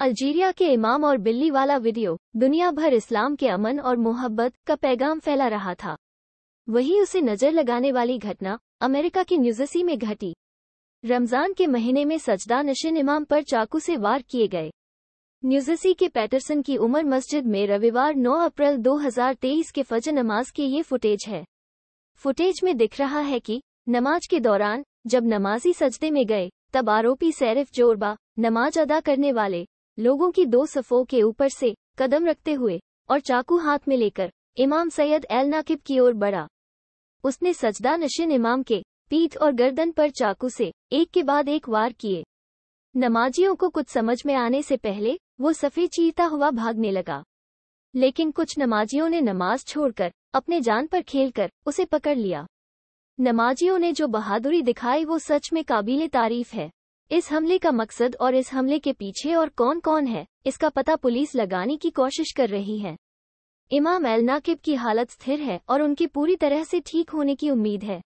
Algeria के इमाम और बिल्ली वाला वीडियो दुनिया भर इस्लाम के अमन और मोहब्बत का पैगाम फैला रहा था वही उसे नजर लगाने वाली घटना अमेरिका के न्यूजसी में घटी रमजान के महीने में सजदा नशिन इमाम पर चाकू से वार किए गए न्यूजसी के पैटरसन की उमर मस्जिद में रविवार 9 अप्रैल 2023 के फजर नमाज की ये फुटेज है फुटेज में दिख रहा है कि नमाज के दौरान जब नमाजी सजदे में गए तब आरोपी सैरिफ जोरबा नमाज अदा करने वाले लोगों की दो सफ़ों के ऊपर से कदम रखते हुए और चाकू हाथ में लेकर इमाम सैयद एल नाकिब की ओर बढ़ा उसने सजदा नशीन इमाम के पीठ और गर्दन पर चाकू से एक के बाद एक वार किए नमाजियों को कुछ समझ में आने से पहले वो सफ़ेद चीरता हुआ भागने लगा लेकिन कुछ नमाजियों ने नमाज छोड़कर अपने जान पर खेलकर उसे पकड़ लिया नमाजियों ने जो बहादुरी दिखाई वो सच में काबिल तारीफ है इस हमले का मकसद और इस हमले के पीछे और कौन कौन है इसका पता पुलिस लगाने की कोशिश कर रही है इमाम एल नाकिब की हालत स्थिर है और उनकी पूरी तरह से ठीक होने की उम्मीद है